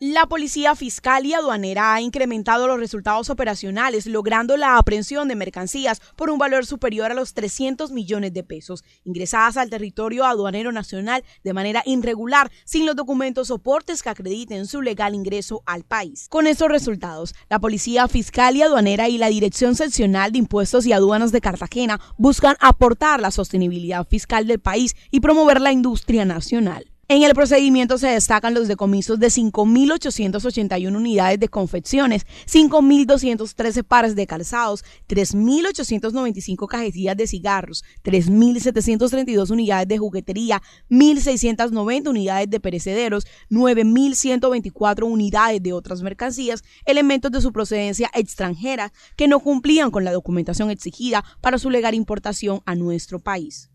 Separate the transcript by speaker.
Speaker 1: La Policía Fiscal y Aduanera ha incrementado los resultados operacionales, logrando la aprehensión de mercancías por un valor superior a los 300 millones de pesos, ingresadas al territorio aduanero nacional de manera irregular, sin los documentos soportes que acrediten su legal ingreso al país. Con estos resultados, la Policía Fiscal y Aduanera y la Dirección Seccional de Impuestos y Aduanas de Cartagena buscan aportar la sostenibilidad fiscal del país y promover la industria nacional. En el procedimiento se destacan los decomisos de 5.881 unidades de confecciones, 5.213 pares de calzados, 3.895 cajetillas de cigarros, 3.732 unidades de juguetería, 1.690 unidades de perecederos, 9.124 unidades de otras mercancías, elementos de su procedencia extranjera que no cumplían con la documentación exigida para su legal importación a nuestro país.